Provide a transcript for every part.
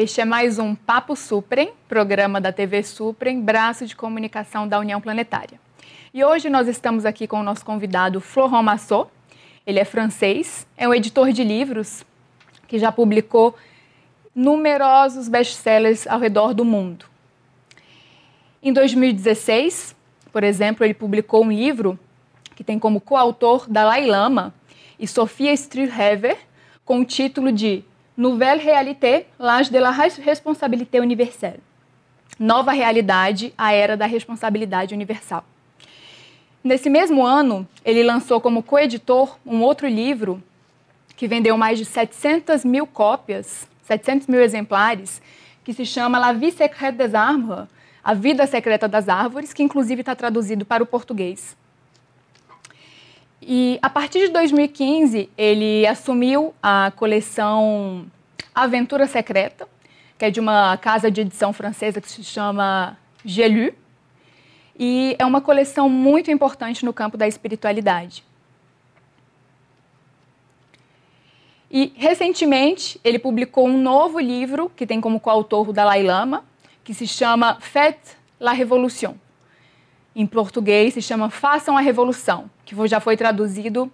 Este é mais um Papo Suprem, programa da TV Suprem, braço de comunicação da União Planetária. E hoje nós estamos aqui com o nosso convidado Florent Massot. Ele é francês, é um editor de livros que já publicou numerosos best-sellers ao redor do mundo. Em 2016, por exemplo, ele publicou um livro que tem como coautor Dalai Lama e Sofia Striehaver, com o título de Nouvelle réalité, l'âge de la responsabilité universelle. Nova realidade, a era da responsabilidade universal. Nesse mesmo ano, ele lançou como coeditor um outro livro que vendeu mais de 700 mil cópias, 700 mil exemplares, que se chama La vie secrète des arbres, A Vida Secreta das Árvores, que inclusive está traduzido para o português. E a partir de 2015, ele assumiu a coleção Aventura Secreta, que é de uma casa de edição francesa que se chama Gelu. E é uma coleção muito importante no campo da espiritualidade. E, recentemente, ele publicou um novo livro que tem como coautor o Dalai Lama, que se chama Fête la Révolution em português se chama Façam a Revolução, que já foi traduzido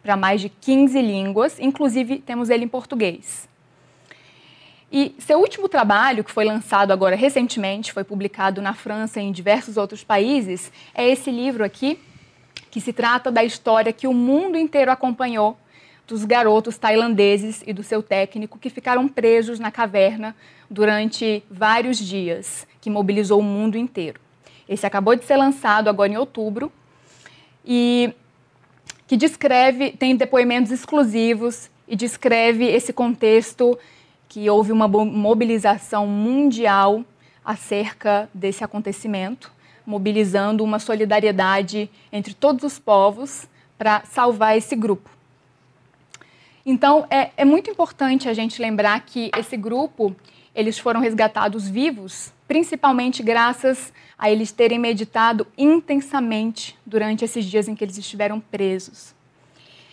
para mais de 15 línguas, inclusive temos ele em português. E seu último trabalho, que foi lançado agora recentemente, foi publicado na França e em diversos outros países, é esse livro aqui, que se trata da história que o mundo inteiro acompanhou dos garotos tailandeses e do seu técnico que ficaram presos na caverna durante vários dias, que mobilizou o mundo inteiro. Esse acabou de ser lançado agora em outubro e que descreve, tem depoimentos exclusivos e descreve esse contexto que houve uma mobilização mundial acerca desse acontecimento, mobilizando uma solidariedade entre todos os povos para salvar esse grupo. Então, é, é, muito importante a gente lembrar que esse grupo, eles foram resgatados vivos principalmente graças a eles terem meditado intensamente durante esses dias em que eles estiveram presos.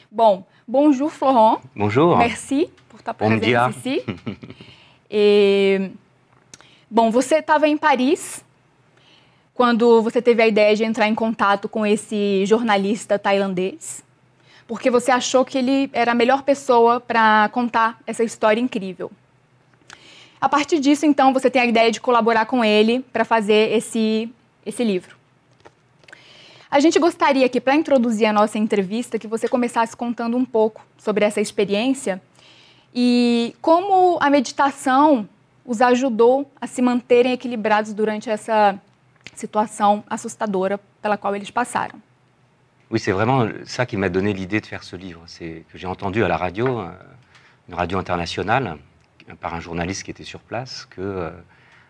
Bom, bonjour Florent. Bonjour. Merci por estar presente Bom dia. ici. E, bom, você estava em Paris quando você teve a ideia de entrar em contato com esse jornalista tailandês, porque você achou que ele era a melhor pessoa para contar essa história incrível. A partir disso, então, você tem a ideia de colaborar com ele para fazer esse, esse livro. A gente gostaria que, para introduzir a nossa entrevista, que você começasse contando um pouco sobre essa experiência e como a meditação os ajudou a se manterem equilibrados durante essa situação assustadora pela qual eles passaram. Oui, c'est vraiment ça qui m'a donné l'idée de faire ce livre. C'est que j'ai entendu à la radio, euh, une radio internationale, par un journaliste qui était sur place que euh,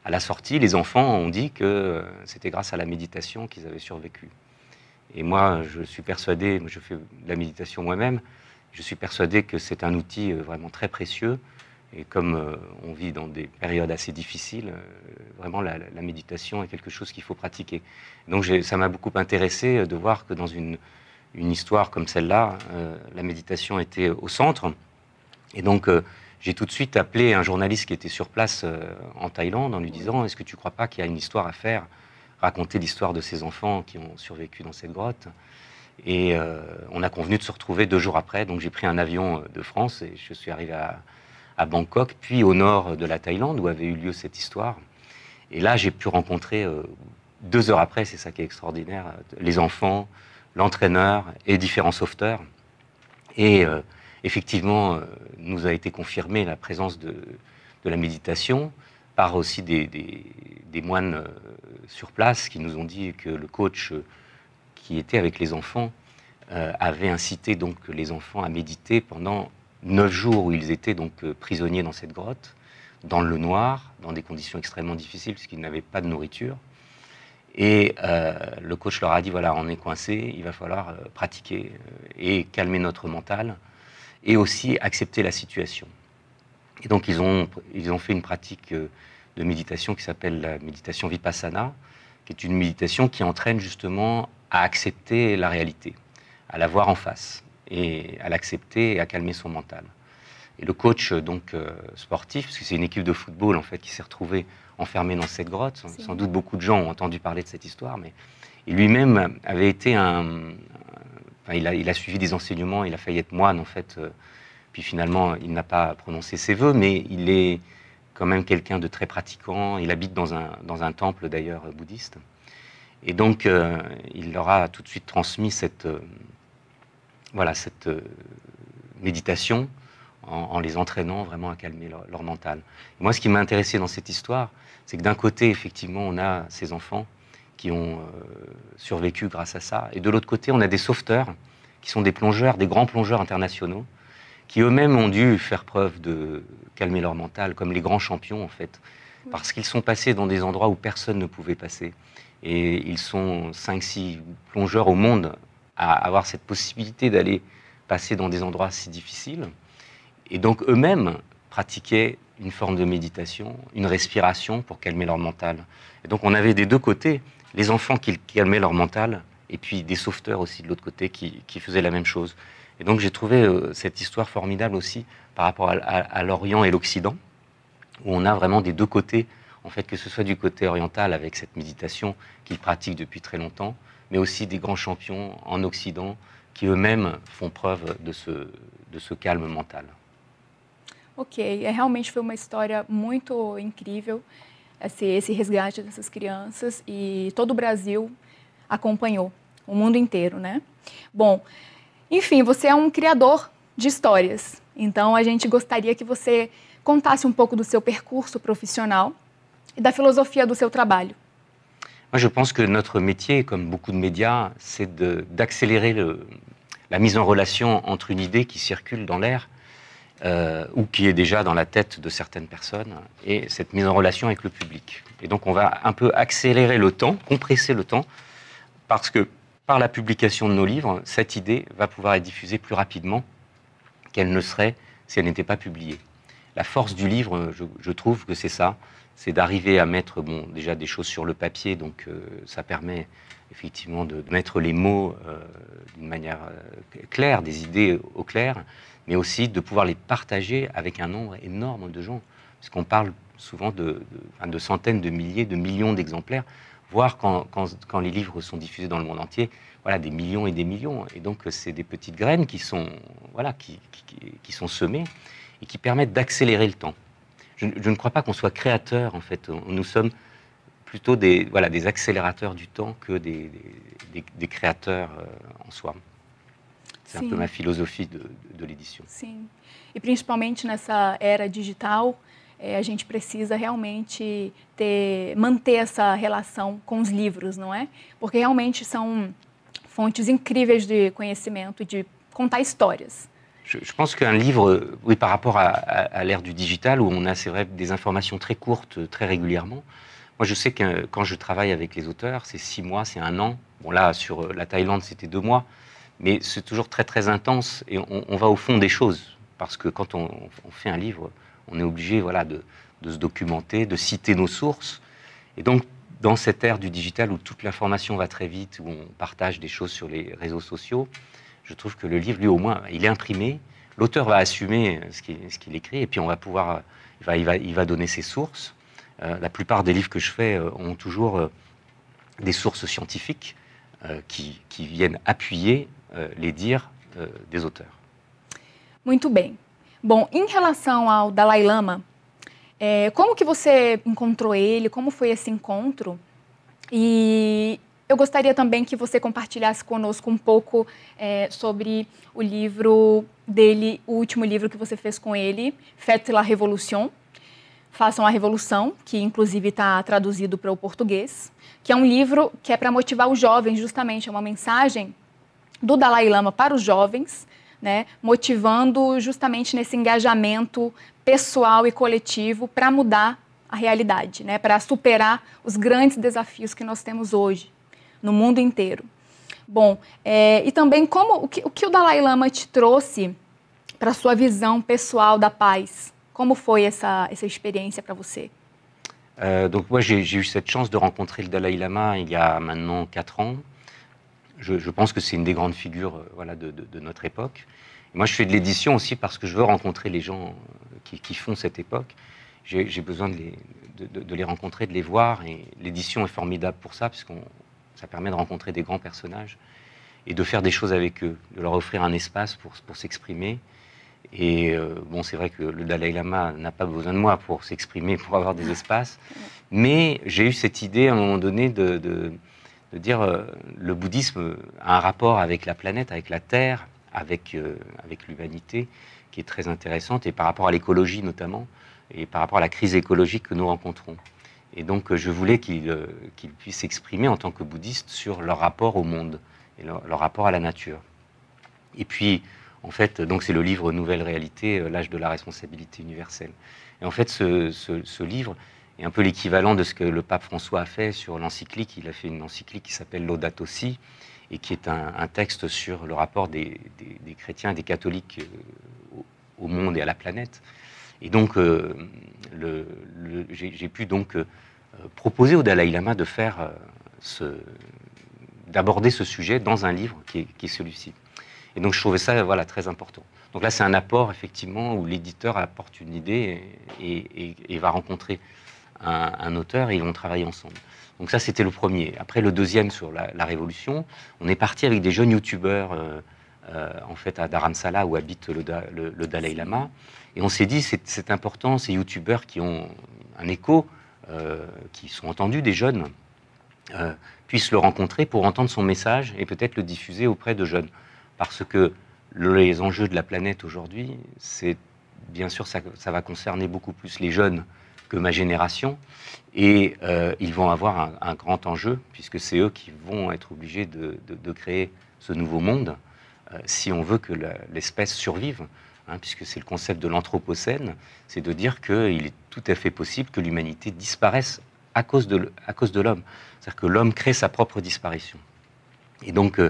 à la sortie, les enfants ont dit que euh, c'était grâce à la méditation qu'ils avaient survécu. Et moi, je suis persuadé, je fais de la méditation moi-même, je suis persuadé que c'est un outil euh, vraiment très précieux. Et comme on vit dans des périodes assez difficiles, vraiment la, la méditation est quelque chose qu'il faut pratiquer. Donc ça m'a beaucoup intéressé de voir que dans une, une histoire comme celle-là, la méditation était au centre. Et donc j'ai tout de suite appelé un journaliste qui était sur place euh, en Thaïlande en lui disant Est-ce que tu ne crois pas qu'il y a une histoire à faire Raconter l'histoire de ces enfants qui ont survécu dans cette grotte. Et euh, on a convenu de se retrouver deux jours après. Donc j'ai pris un avion euh, de France et je suis arrivé à, Bangkok, puis au nord de la Thaïlande où avait eu lieu cette histoire. Et là, j'ai pu rencontrer, deux heures après, c'est ça qui est extraordinaire, les enfants, l'entraîneur et différents sauveteurs. Et effectivement, euh, nous a été confirmée la présence de, la méditation par aussi des, moines euh, sur place qui nous ont dit que le coach euh, qui était avec les enfants avait incité donc les enfants à méditer pendant neuf jours où ils étaient donc prisonniers dans cette grotte, dans le noir, dans des conditions extrêmement difficiles puisqu'ils n'avaient pas de nourriture. Et le coach leur a dit voilà, on est coincé, il va falloir pratiquer et calmer notre mental et aussi accepter la situation. Et donc ils ont, ils ont fait une pratique euh, de méditation qui s'appelle la méditation vipassana, qui est une méditation qui entraîne justement à accepter la réalité, à la voir en face, et à l'accepter et à calmer son mental. Et le coach euh, donc euh, sportif, parce que c'est une équipe de football en fait qui s'est retrouvée enfermée dans cette grotte. Sans, sans, doute beaucoup de gens ont entendu parler de cette histoire, mais lui-même avait été un, il, a, suivi des enseignements, il a failli être moine en fait. Euh, puis finalement, il n'a pas prononcé ses voeux, mais il est quand même quelqu'un de très pratiquant. Il habite dans un, temple d'ailleurs euh, bouddhiste. Et donc, euh, il leur a tout de suite transmis cette, voilà, cette méditation en, les entraînant vraiment à calmer leur, mental. moi, ce qui m'a intéressé dans cette histoire, c'est que d'un côté, effectivement, on a ces enfants qui ont euh, survécu grâce à ça. Et de l'autre côté, on a des sauveteurs, qui sont des plongeurs, des grands plongeurs internationaux, qui eux-mêmes ont dû faire preuve de calmer leur mental, comme les grands champions en fait, parce qu'ils sont passés dans des endroits où personne ne pouvait passer. Et ils sont 5-6 plongeurs au monde à avoir cette possibilité d'aller passer dans des endroits si difficiles. Et donc eux-mêmes pratiquaient une forme de méditation, une respiration pour calmer leur mental. Et donc on avait des deux côtés les enfants qui calmaient leur mental, et puis des sauveteurs aussi de l'autre côté qui, faisaient la même chose. Et donc j'ai trouvé euh, cette histoire formidable aussi par rapport à, l'Orient et l'Occident, où on a vraiment des deux côtés, en fait, que ce soit du côté oriental avec cette méditation qu'ils pratiquent depuis très longtemps, mais aussi des grands champions en Occident qui eux-mêmes font preuve de ce, de ce calme mental. Ok, et realmente foi uma história muito incrível. esse, esse resgate dessas crianças e todo o Brasil acompanhou, o mundo inteiro, né? Bom, enfim, você é um criador de histórias, então a gente gostaria que você contasse um pouco do seu percurso profissional e da filosofia do seu trabalho. Moi, je pense que notre métier, comme beaucoup de médias, c'est d'accélérer la mise en relation entre une idée qui circule dans l'air Euh, ou qui est déjà dans la tête de certaines personnes, et cette mise en relation avec le public. Et donc on va un peu accélérer le temps, compresser le temps, parce que par la publication de nos livres, cette idée va pouvoir être diffusée plus rapidement qu'elle ne serait si elle n'était pas publiée. La force du livre, je, trouve que c'est ça, c'est d'arriver à mettre bon, déjà des choses sur le papier, donc euh, ça permet effectivement de, mettre les mots euh, d'une manière claire, des idées au clair, mais aussi de pouvoir les partager avec un nombre énorme de gens. Parce qu'on parle souvent de, centaines de milliers, de millions d'exemplaires, voire quand, les livres sont diffusés dans le monde entier, voilà, des millions et des millions. Et donc, euh, c'est des petites graines qui sont, qui, sont semées et qui permettent d'accélérer le temps. Je, ne crois pas qu'on soit créateur, en fait. Nous sommes plutôt des, accélérateurs du temps que des créateurs euh, en soi. um pouco a filosofia do, do edição. Sim, e principalmente nessa era digital, é, a gente precisa realmente ter, manter essa relação com os livros, não é? Porque realmente são fontes incríveis de conhecimento, de contar histórias. Eu penso que um livro, oui, par rapport à, era à l'ère du digital, où on a, c'est vrai, des informations très courtes, très régulièrement, moi je sais que quand je travaille avec les auteurs, c'est six mois, c'est un an. Bon là, sur euh, la Thaïlande, c'était deux mois. mais c'est toujours très très intense et on, va au fond des choses parce que quand on, fait un livre, on est obligé voilà de, de, se documenter, de citer nos sources et donc dans cette ère du digital où toute l'information va très vite, où on partage des choses sur les réseaux sociaux, je trouve que le livre, lui au moins, il est imprimé, l'auteur va assumer ce qu'il écrit et puis on va pouvoir, il va, il va, il va donner ses sources. Euh, la plupart des livres que je fais euh, ont toujours euh, des sources scientifiques qui, qui, viennent appuyer Euh, les dires euh, des auteurs. Muito bem. Bom, em relação ao Dalai Lama, é, como que você encontrou ele? Como foi esse encontro? E eu gostaria também que você compartilhasse conosco um pouco é, sobre o livro dele, o último livro que você fez com ele, Fête la Revolução". Façam a Revolução, que inclusive está traduzido para o português, que é um livro que é para motivar os jovens, justamente, é uma mensagem do Dalai Lama para os jovens, né, motivando justamente nesse engajamento pessoal e coletivo para mudar a realidade, né, para superar os grandes desafios que nós temos hoje no mundo inteiro. Bom, é, e também como o que, o que o Dalai Lama te trouxe para sua visão pessoal da paz? Como foi essa, essa experiência para você? Então, donc moi j'ai eu cette chance de rencontrer le Dalai Lama il y a maintenant 4 ans. je, pense que c'est une des grandes figures euh, voilà, de, notre époque. moi, je fais de l'édition aussi parce que je veux rencontrer les gens euh, qui, font cette époque. J'ai besoin de les, de les, rencontrer, de les voir. Et l'édition est formidable pour ça, parce ça permet de rencontrer des grands personnages et de faire des choses avec eux, de leur offrir un espace pour, s'exprimer. Et euh, bon, c'est vrai que le Dalai Lama n'a pas besoin de moi pour s'exprimer, pour avoir des espaces. Mais j'ai eu cette idée à un moment donné de dire euh, le bouddhisme a un rapport avec la planète, avec la Terre, avec, euh, avec l'humanité, qui est très intéressante, et par rapport à l'écologie notamment, et par rapport à la crise écologique que nous rencontrons. Et donc euh, je voulais qu'ils euh, puissent s'exprimer en tant que bouddhistes sur leur rapport au monde et leur, rapport à la nature. Et puis, en fait, donc c'est le livre Nouvelle réalité, l'âge de la responsabilité universelle. Et en fait, ce, ce, ce livre, et un peu l'équivalent de ce que le pape François a fait sur l'encyclique. Il a fait une encyclique qui s'appelle Laudato aussi et qui est un, texte sur le rapport des, chrétiens et des catholiques euh, au, monde et à la planète. Et donc, euh, le, j'ai pu donc euh, proposer au Dalai Lama de faire ce, d'aborder ce sujet dans un livre qui est, celui-ci. Et donc, je trouvais ça voilà très important. Donc là, c'est un apport effectivement où l'éditeur apporte une idée et, et va rencontrer un, auteur et ils vont travailler ensemble. Donc ça, c'était le premier. Après, le deuxième sur la, Révolution, on est parti avec des jeunes youtubeurs, euh, euh, en fait, à Dharamsala, où habite le, Dalai Lama. Et on s'est dit, c'est important, ces youtubeurs qui ont un écho, euh, qui sont entendus des jeunes, puissent le rencontrer pour entendre son message et peut-être le diffuser auprès de jeunes. Parce que les enjeux de la planète aujourd'hui, c'est bien sûr, ça va concerner beaucoup plus les jeunes que ma génération. Et euh, ils vont avoir un, grand enjeu, puisque c'est eux qui vont être obligés de, créer ce nouveau monde euh, si on veut que l'espèce survive. Hein, puisque c'est le concept de l'anthropocène, c'est de dire qu'il est tout à fait possible que l'humanité disparaisse à cause de, de l'homme. C'est-à-dire que l'homme crée sa propre disparition. Et donc, euh,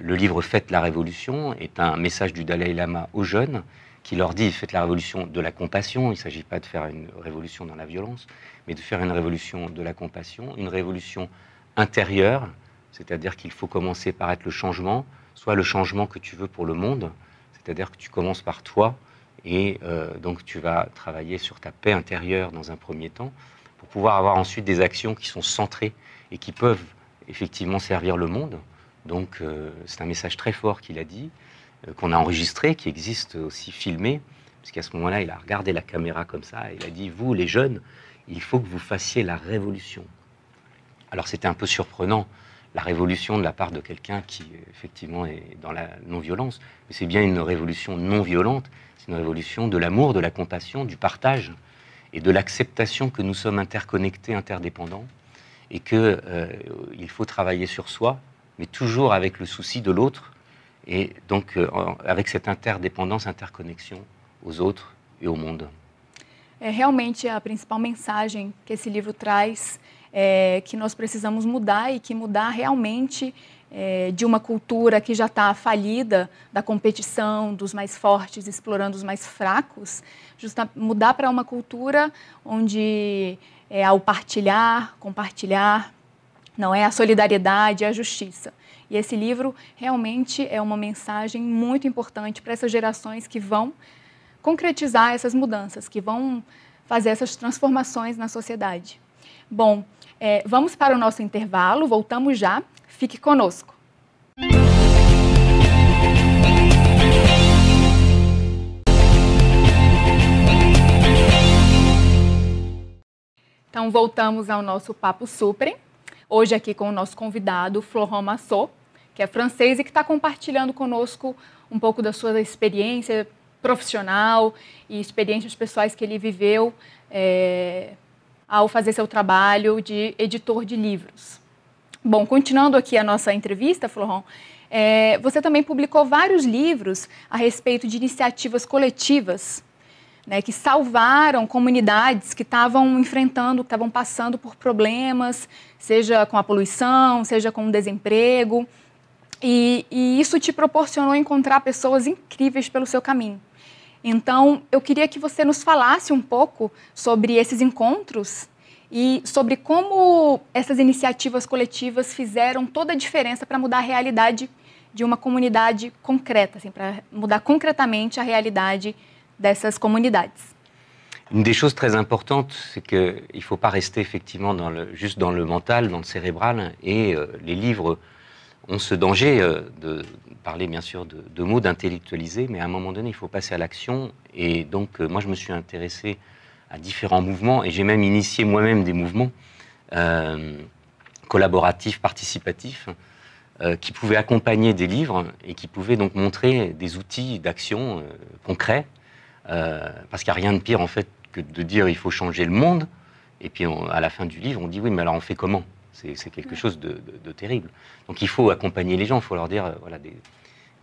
le livre Faites la Révolution est un message du Dalai Lama aux jeunes qui leur dit faites la révolution de la compassion. Il ne s'agit pas de faire une révolution dans la violence, mais de faire une révolution de la compassion, une révolution intérieure, c'est-à-dire qu'il faut commencer par être le changement, soit le changement que tu veux pour le monde, c'est-à-dire que tu commences par toi et euh, donc tu vas travailler sur ta paix intérieure dans un premier temps pour pouvoir avoir ensuite des actions qui sont centrées et qui peuvent effectivement servir le monde. Donc euh, c'est un message très fort qu'il a dit. Euh, qu'on a enregistré, qui existe aussi filmé, puisqu'à ce moment-là, il a regardé la caméra comme ça, et il a dit, vous les jeunes, il faut que vous fassiez la révolution. Alors c'était un peu surprenant, la révolution de la part de quelqu'un qui, effectivement, est dans la non-violence, mais c'est bien une révolution non-violente, c'est une révolution de l'amour, de la compassion, du partage, et de l'acceptation que nous sommes interconnectés, interdépendants, et qu'il euh, faut travailler sur soi, mais toujours avec le souci de l'autre, et donc euh, avec cette interdépendance, interconnexion aux autres e ao mundo. É realmente a principal mensagem que esse livro traz é que nós precisamos mudar e que mudar realmente é, de uma cultura que já está falida da competição dos mais fortes explorando os mais fracos, justa, mudar para uma cultura onde é ao partilhar, compartilhar, não é a solidariedade, é a justiça. E esse livro realmente é uma mensagem muito importante para essas gerações que vão concretizar essas mudanças, que vão fazer essas transformações na sociedade. Bom, é, vamos para o nosso intervalo, voltamos já, fique conosco. Então, voltamos ao nosso Papo Supre, hoje aqui com o nosso convidado, Florent Massot, que é francês e que está compartilhando conosco um pouco da sua experiência profissional e experiências pessoais que ele viveu é, ao fazer seu trabalho de editor de livros. Bom, continuando aqui a nossa entrevista, Florent, é, você também publicou vários livros a respeito de iniciativas coletivas né, que salvaram comunidades que estavam enfrentando, que estavam passando por problemas, seja com a poluição, seja com o desemprego. E, e isso te proporcionou encontrar pessoas incríveis pelo seu caminho. Então, eu queria que você nos falasse um pouco sobre esses encontros e sobre como essas iniciativas coletivas fizeram toda a diferença para mudar a realidade de uma comunidade concreta, assim, para mudar concretamente a realidade dessas comunidades. Uma das coisas très importantes, c'est que não faut pas rester effectivement dans le, juste dans le mental, dans le cérébral, et euh, les livres On ce danger euh, de parler bien sûr de, mots, d'intellectualiser, mais à un moment donné, il faut passer à l'action. Et donc, euh, moi, je me suis intéressé à différents mouvements, et j'ai même initié moi-même des mouvements euh, collaboratifs, participatifs, qui pouvaient accompagner des livres et qui pouvaient donc montrer des outils d'action concrets, parce qu'il n'y a rien de pire en fait que de dire il faut changer le monde, et puis à la fin du livre, on dit oui, mais alors on fait comment c'est quelque chose de, terrible. Donc il faut accompagner les gens, il faut leur dire, euh, voilà,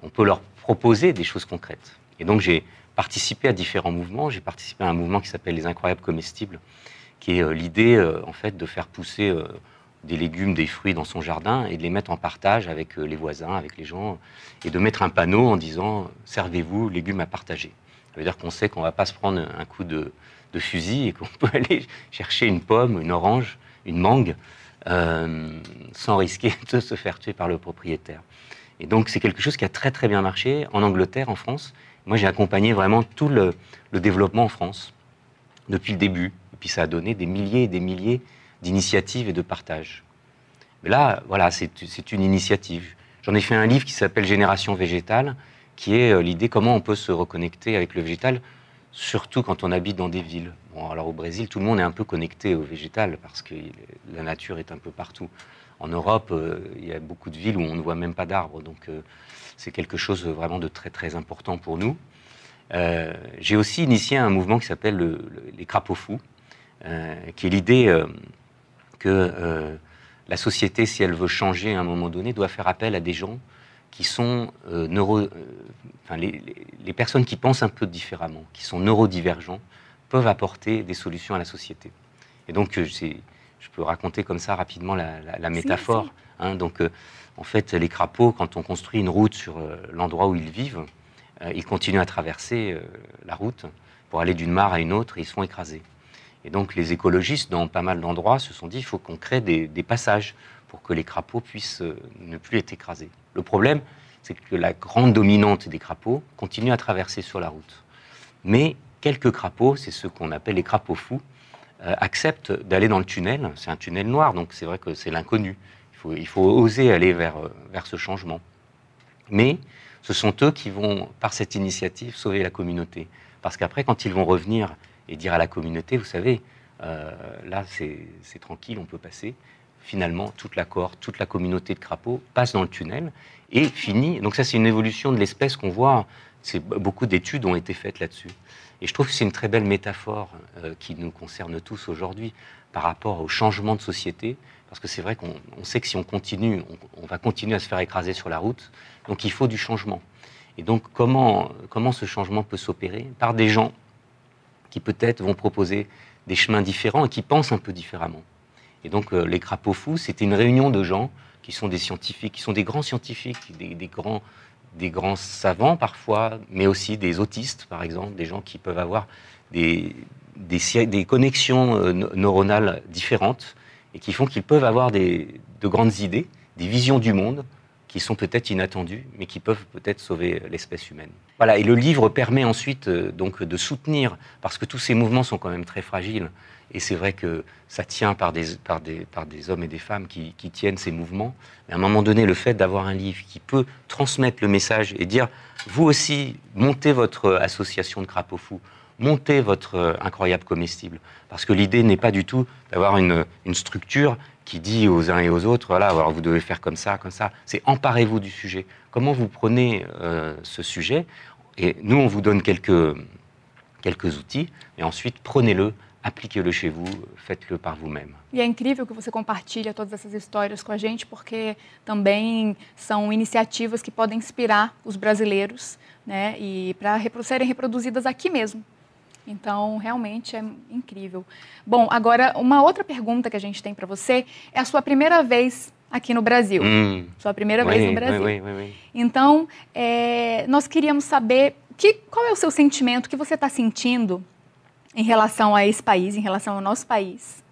on peut leur proposer des choses concrètes. Et donc j'ai participé à différents mouvements. J'ai participé à un mouvement qui s'appelle les Incroyables Comestibles, qui est euh, l'idée euh, en fait de faire pousser des légumes, des fruits dans son jardin et de les mettre en partage avec les voisins, avec les gens, et de mettre un panneau en disant servez-vous légumes à partager. Ça veut dire qu'on sait qu'on va pas se prendre un coup de, de fusil et qu'on peut aller chercher une pomme, une orange, une mangue euh, sans risquer de se faire tuer par le propriétaire. Et donc c'est quelque chose qui a très très bien marché en Angleterre, en France. Moi j'ai accompagné vraiment tout le, le, développement en France depuis le début. Et puis ça a donné des milliers et des milliers d'initiatives et de partages. Mais là, voilà, c'est une initiative. J'en ai fait un livre qui s'appelle Génération végétale, qui est euh, l'idée comment on peut se reconnecter avec le végétal, surtout quand on habite dans des villes alors au Brésil, tout le monde est un peu connecté au végétal parce que la nature est un peu partout. En Europe, euh, il y a beaucoup de villes où on ne voit même pas d'arbres, donc euh, c'est quelque chose euh, vraiment de très très important pour nous. J'ai aussi initié un mouvement qui s'appelle les crapauds fous, qui est l'idée que la société, si elle veut changer à un moment donné, doit faire appel à des gens qui sont neuro, enfin, les, personnes qui pensent un peu différemment, qui sont neurodivergents, peuvent apporter des solutions à la société. Et donc, euh, je peux raconter comme ça rapidement la, métaphore. Hein. donc, euh, en fait, les crapauds, quand on construit une route sur euh, l'endroit où ils vivent, ils continuent à traverser la route pour aller d'une mare à une autre ils se font écraser. Et donc, les écologistes, dans pas mal d'endroits, se sont dit il faut qu'on crée des, des, passages pour que les crapauds puissent ne plus être écrasés. Le problème, c'est que la grande dominante des crapauds continue à traverser sur la route. Mais quelques crapauds, c'est ce qu'on appelle les crapauds fous, euh, acceptent d'aller dans le tunnel. C'est un tunnel noir, donc c'est vrai que c'est l'inconnu. Il faut, oser aller vers, euh, vers ce changement. Mais ce sont eux qui vont, par cette initiative, sauver la communauté. Parce qu'après, quand ils vont revenir et dire à la communauté, vous savez, euh, là c'est tranquille, on peut passer, finalement, toute la toute la communauté de crapauds passe dans le tunnel et finit. Donc ça, c'est une évolution de l'espèce qu'on voit. beaucoup d'études ont été faites là-dessus. Et je trouve que c'est une très belle métaphore euh, qui nous concerne tous aujourd'hui par rapport au changement de société. Parce que c'est vrai qu'on sait que si on continue, on, va continuer à se faire écraser sur la route. Donc il faut du changement. Et donc comment, comment ce changement peut s'opérer Par des gens qui peut-être vont proposer des chemins différents et qui pensent un peu différemment. Et donc, euh, les crapauds fous, c'était une réunion de gens qui sont des scientifiques, qui sont des grands scientifiques, des, grands, savants parfois, mais aussi des autistes, par exemple, des gens qui peuvent avoir des, connexions euh, neuronales différentes et qui font qu'ils peuvent avoir de grandes idées, des visions du monde qui sont peut-être inattendues, mais qui peuvent peut-être sauver l'espèce humaine. Voilà, et le livre permet ensuite euh, donc de soutenir, parce que tous ces mouvements sont quand même très fragiles, et c'est vrai que ça tient par des, par des, par des hommes et des femmes qui, qui, tiennent ces mouvements. Mais à un moment donné, le fait d'avoir un livre qui peut transmettre le message et dire, vous aussi, montez votre association de crapauds fous, montez votre euh, incroyable comestible. Parce que l'idée n'est pas du tout d'avoir une, une, structure qui dit aux uns et aux autres, voilà, alors vous devez faire comme ça, comme ça. C'est emparez-vous du sujet. Comment vous prenez euh, ce sujet Et nous, on vous donne quelques, quelques outils, et ensuite prenez-le Apliquez-le chez vous, faites-le par vous-même. E é incrível que você compartilha todas essas histórias com a gente, porque também são iniciativas que podem inspirar os brasileiros, né? E para serem reproduzidas aqui mesmo. Então, realmente é incrível. Bom, agora uma outra pergunta que a gente tem para você é a sua primeira vez aqui no Brasil. Hum, sua primeira vez no Brasil. então, é, nós queríamos saber que, qual é o seu sentimento, o que você está sentindo em relação a esse país, em relação ao nosso país?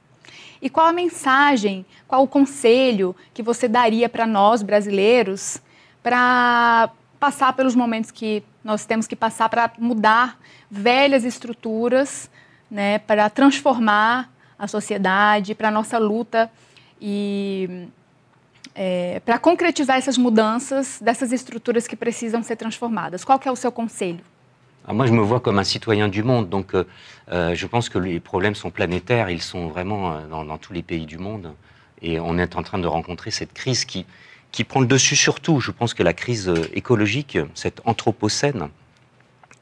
E qual a mensagem, qual o conselho que você daria para nós brasileiros para passar pelos momentos que nós temos que passar para mudar velhas estruturas, né, para transformar a sociedade, para a nossa luta e é, para concretizar essas mudanças dessas estruturas que precisam ser transformadas? Qual que é o seu conselho? Ah, moi, je me vois comme un citoyen du monde, donc euh, euh, je pense que les problèmes sont planétaires, ils sont vraiment euh, dans, tous les pays du monde, et on est en train de rencontrer cette crise qui, qui prend le dessus surtout. Je pense que la crise écologique, cette anthropocène,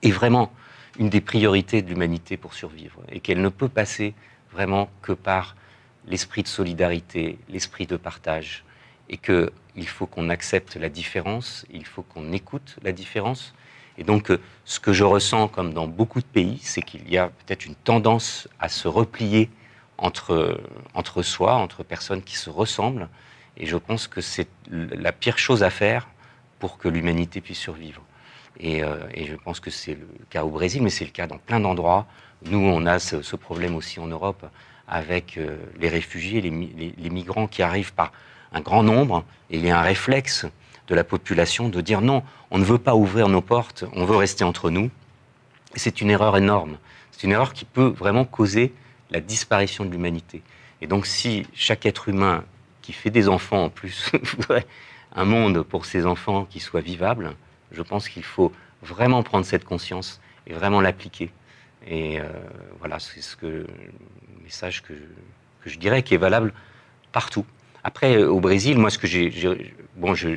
est vraiment une des priorités de l'humanité pour survivre, et qu'elle ne peut passer vraiment que par l'esprit de solidarité, l'esprit de partage, et qu'il faut qu'on accepte la différence, il faut qu'on écoute la différence, et donc, euh, ce que je ressens, comme dans beaucoup de pays, c'est qu'il y a peut-être une tendance à se replier entre, soi, entre personnes qui se ressemblent. Et je pense que c'est la pire chose à faire pour que l'humanité puisse survivre. Euh, et, je pense que c'est le cas au Brésil, mais c'est le cas dans plein d'endroits. Nous, on a ce, problème aussi en Europe avec euh, les réfugiés, les, les, migrants qui arrivent par un grand nombre. Et il y a un réflexe de la population de dire non, on ne veut pas ouvrir nos portes, on veut rester entre nous. C'est une erreur énorme. C'est une erreur qui peut vraiment causer la disparition de l'humanité. Et donc si chaque être humain qui fait des enfants en plus voudrait un monde pour ses enfants qui soit vivable, je pense qu'il faut vraiment prendre cette conscience et vraiment l'appliquer. Et euh, voilà, c'est ce le message que que je dirais qui est valable partout. Après, euh, au Brésil, moi, ce que j'ai. Bon, je,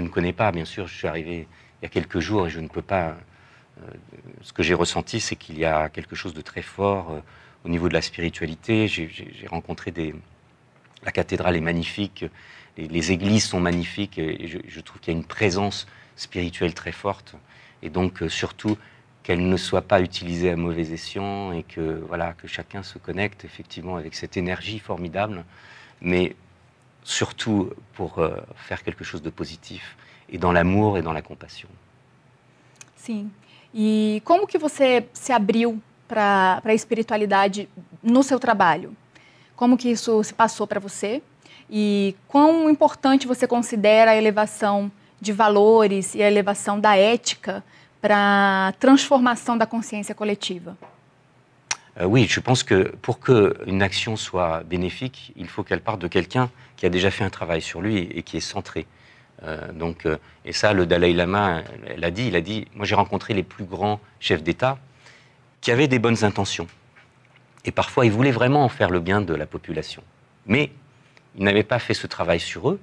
ne connais pas, bien sûr, je suis arrivé il y a quelques jours et je ne peux pas. Euh, ce que j'ai ressenti, c'est qu'il y a quelque chose de très fort euh, au niveau de la spiritualité. J'ai rencontré des. La cathédrale est magnifique, les, églises sont magnifiques et je, trouve qu'il y a une présence spirituelle très forte. Et donc, surtout, qu'elle ne soit pas utilisée à mauvais escient et que, voilà, que chacun se connecte effectivement avec cette énergie formidable. Mais surtout pour euh, faire quelque chose de positif e dans l'amour e dans la compassion. Sim. E como que você se abriu para a espiritualidade no seu trabalho? Como que isso se passou para você? E quão importante você considera a elevação de valores e a elevação da ética para a transformação da consciência coletiva? Euh, oui, je pense que pour qu'une action soit bénéfique, il faut qu'elle parte de quelqu'un qui a déjà fait un travail sur lui et, qui est centré. Euh, donc, euh, et ça, le Dalai Lama l'a dit. Il a dit, moi j'ai rencontré les plus grands chefs d'État qui avaient des bonnes intentions. Et parfois, ils voulaient vraiment en faire le bien de la population. Mais ils n'avaient pas fait ce travail sur eux,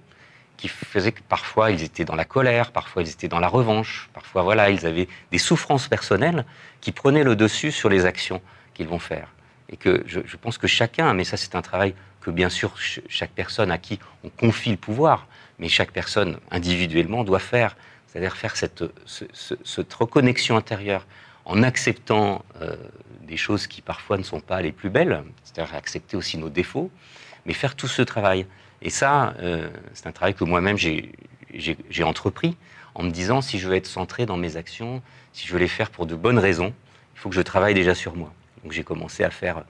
qui faisait que parfois ils étaient dans la colère, parfois ils étaient dans la revanche, parfois voilà, ils avaient des souffrances personnelles qui prenaient le dessus sur les actions qu'ils vont faire. Et que je, pense que chacun, mais ça c'est un travail que bien sûr chaque personne à qui on confie le pouvoir, mais chaque personne individuellement doit faire, c'est-à-dire faire cette, ce, reconnexion intérieure en acceptant euh, des choses qui parfois ne sont pas les plus belles, c'est-à-dire accepter aussi nos défauts, mais faire tout ce travail. Et ça, euh, c'est un travail que moi-même j'ai entrepris en me disant si je veux être centré dans mes actions, si je veux les faire pour de bonnes raisons, il faut que je travaille déjà sur moi. Donc j'ai commencé à faire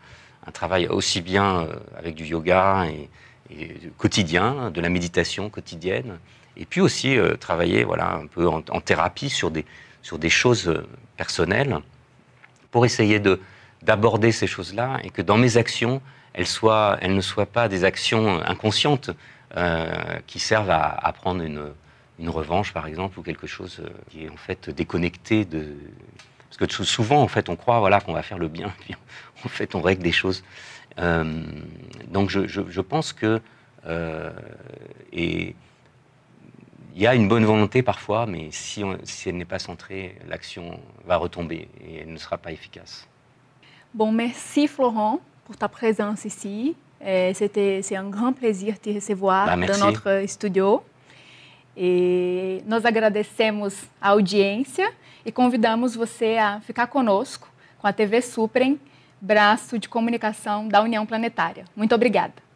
un travail aussi bien euh, avec du yoga et, du quotidien, de la méditation quotidienne, et puis aussi euh, travailler voilà, un peu en, thérapie sur des, sur des choses euh, personnelles pour essayer de, d'aborder ces choses-là et que dans mes actions, elles, soient, elles ne soient pas des actions inconscientes qui servent à, à prendre une revanche, par exemple, ou quelque chose qui est en fait déconnecté de, parce que souvent, en fait, on croit voilà, qu'on va faire le bien, puis en fait, on règle des choses. Euh, donc je, pense que... Euh, et il y a une bonne volonté parfois, mais si, si elle n'est pas centrée, l'action va retomber et elle ne sera pas efficace. Bon, merci Florent pour ta présence ici. C'était c'est un grand plaisir de te recevoir bah, dans notre studio. et nous agradecemos a audiência e convidamos você a ficar conosco com a TV Suprem, braço de comunicação da União Planetária. Muito obrigada.